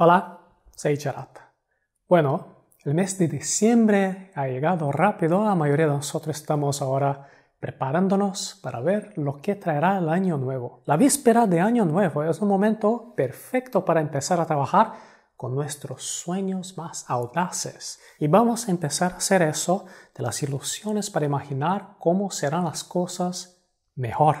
Hola, soy charat Bueno, el mes de diciembre ha llegado rápido, la mayoría de nosotros estamos ahora preparándonos para ver lo que traerá el año nuevo. La víspera de año nuevo es un momento perfecto para empezar a trabajar con nuestros sueños más audaces y vamos a empezar a hacer eso de las ilusiones para imaginar cómo serán las cosas mejor.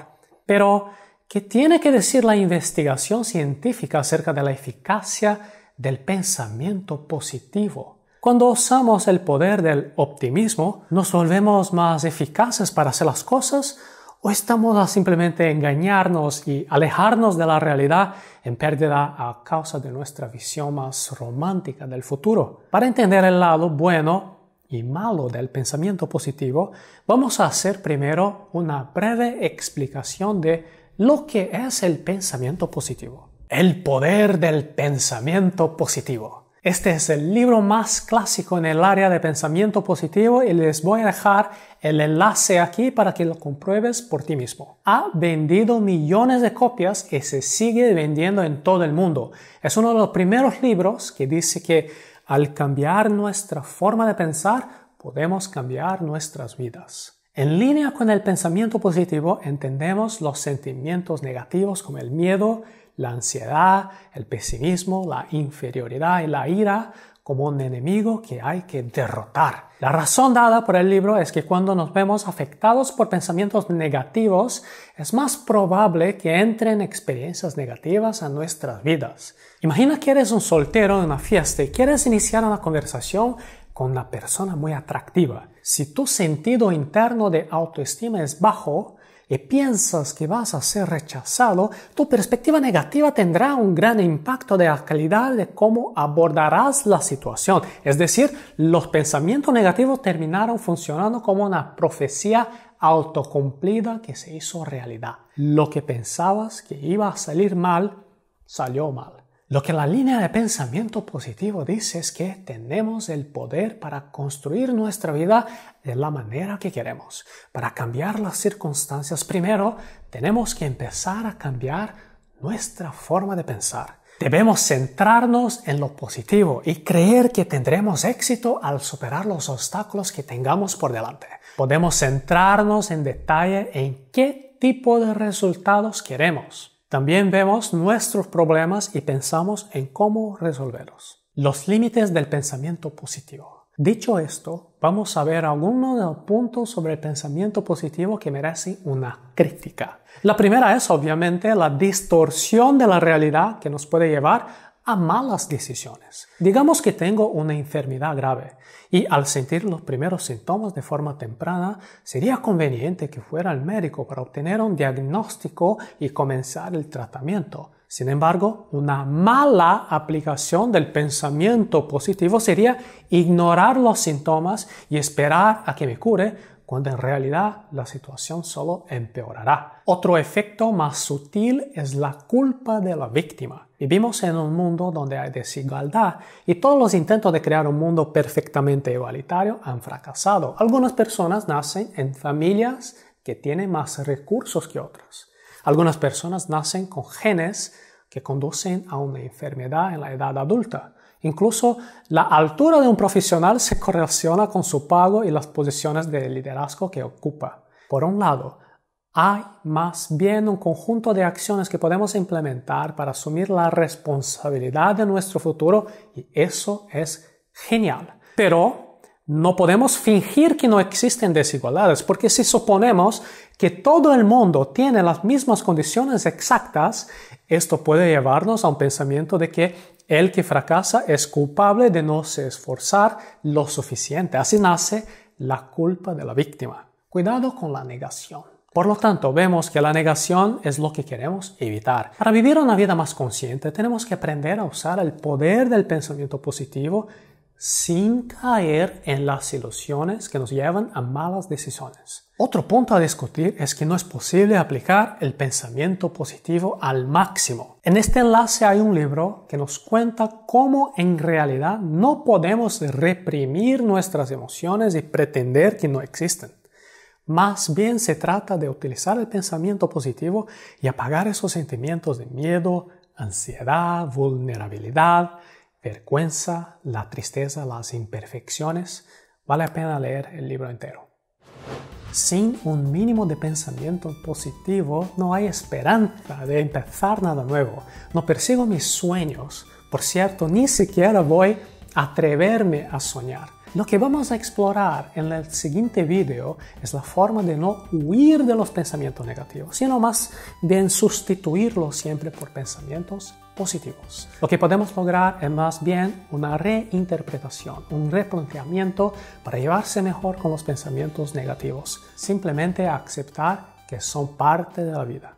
Pero ¿Qué tiene que decir la investigación científica acerca de la eficacia del pensamiento positivo? Cuando usamos el poder del optimismo, ¿nos volvemos más eficaces para hacer las cosas o estamos a simplemente engañarnos y alejarnos de la realidad en pérdida a causa de nuestra visión más romántica del futuro? Para entender el lado bueno y malo del pensamiento positivo, vamos a hacer primero una breve explicación de lo que es el pensamiento positivo. El poder del pensamiento positivo. Este es el libro más clásico en el área de pensamiento positivo y les voy a dejar el enlace aquí para que lo compruebes por ti mismo. Ha vendido millones de copias y se sigue vendiendo en todo el mundo. Es uno de los primeros libros que dice que al cambiar nuestra forma de pensar podemos cambiar nuestras vidas. En línea con el pensamiento positivo, entendemos los sentimientos negativos como el miedo, la ansiedad, el pesimismo, la inferioridad y la ira como un enemigo que hay que derrotar. La razón dada por el libro es que cuando nos vemos afectados por pensamientos negativos, es más probable que entren experiencias negativas a nuestras vidas. Imagina que eres un soltero en una fiesta y quieres iniciar una conversación con una persona muy atractiva. Si tu sentido interno de autoestima es bajo y piensas que vas a ser rechazado, tu perspectiva negativa tendrá un gran impacto de la calidad de cómo abordarás la situación. Es decir, los pensamientos negativos terminaron funcionando como una profecía autocumplida que se hizo realidad. Lo que pensabas que iba a salir mal, salió mal. Lo que la línea de pensamiento positivo dice es que tenemos el poder para construir nuestra vida de la manera que queremos. Para cambiar las circunstancias, primero tenemos que empezar a cambiar nuestra forma de pensar. Debemos centrarnos en lo positivo y creer que tendremos éxito al superar los obstáculos que tengamos por delante. Podemos centrarnos en detalle en qué tipo de resultados queremos. También vemos nuestros problemas y pensamos en cómo resolverlos. Los límites del pensamiento positivo. Dicho esto, vamos a ver algunos de los puntos sobre el pensamiento positivo que merecen una crítica. La primera es obviamente la distorsión de la realidad que nos puede llevar a malas decisiones. Digamos que tengo una enfermedad grave y al sentir los primeros síntomas de forma temprana, sería conveniente que fuera al médico para obtener un diagnóstico y comenzar el tratamiento. Sin embargo, una mala aplicación del pensamiento positivo sería ignorar los síntomas y esperar a que me cure cuando en realidad la situación solo empeorará. Otro efecto más sutil es la culpa de la víctima. Vivimos en un mundo donde hay desigualdad y todos los intentos de crear un mundo perfectamente igualitario han fracasado. Algunas personas nacen en familias que tienen más recursos que otras. Algunas personas nacen con genes que conducen a una enfermedad en la edad adulta. Incluso la altura de un profesional se correlaciona con su pago y las posiciones de liderazgo que ocupa. Por un lado, hay más bien un conjunto de acciones que podemos implementar para asumir la responsabilidad de nuestro futuro y eso es genial. Pero no podemos fingir que no existen desigualdades, porque si suponemos que todo el mundo tiene las mismas condiciones exactas, esto puede llevarnos a un pensamiento de que el que fracasa es culpable de no se esforzar lo suficiente. Así nace la culpa de la víctima. Cuidado con la negación. Por lo tanto, vemos que la negación es lo que queremos evitar. Para vivir una vida más consciente, tenemos que aprender a usar el poder del pensamiento positivo sin caer en las ilusiones que nos llevan a malas decisiones. Otro punto a discutir es que no es posible aplicar el pensamiento positivo al máximo. En este enlace hay un libro que nos cuenta cómo en realidad no podemos reprimir nuestras emociones y pretender que no existen. Más bien se trata de utilizar el pensamiento positivo y apagar esos sentimientos de miedo, ansiedad, vulnerabilidad, vergüenza, la tristeza, las imperfecciones. Vale la pena leer el libro entero. Sin un mínimo de pensamiento positivo no hay esperanza de empezar nada nuevo. No persigo mis sueños. Por cierto, ni siquiera voy a atreverme a soñar. Lo que vamos a explorar en el siguiente video es la forma de no huir de los pensamientos negativos, sino más bien sustituirlos siempre por pensamientos positivos. Lo que podemos lograr es más bien una reinterpretación, un replanteamiento para llevarse mejor con los pensamientos negativos, simplemente aceptar que son parte de la vida.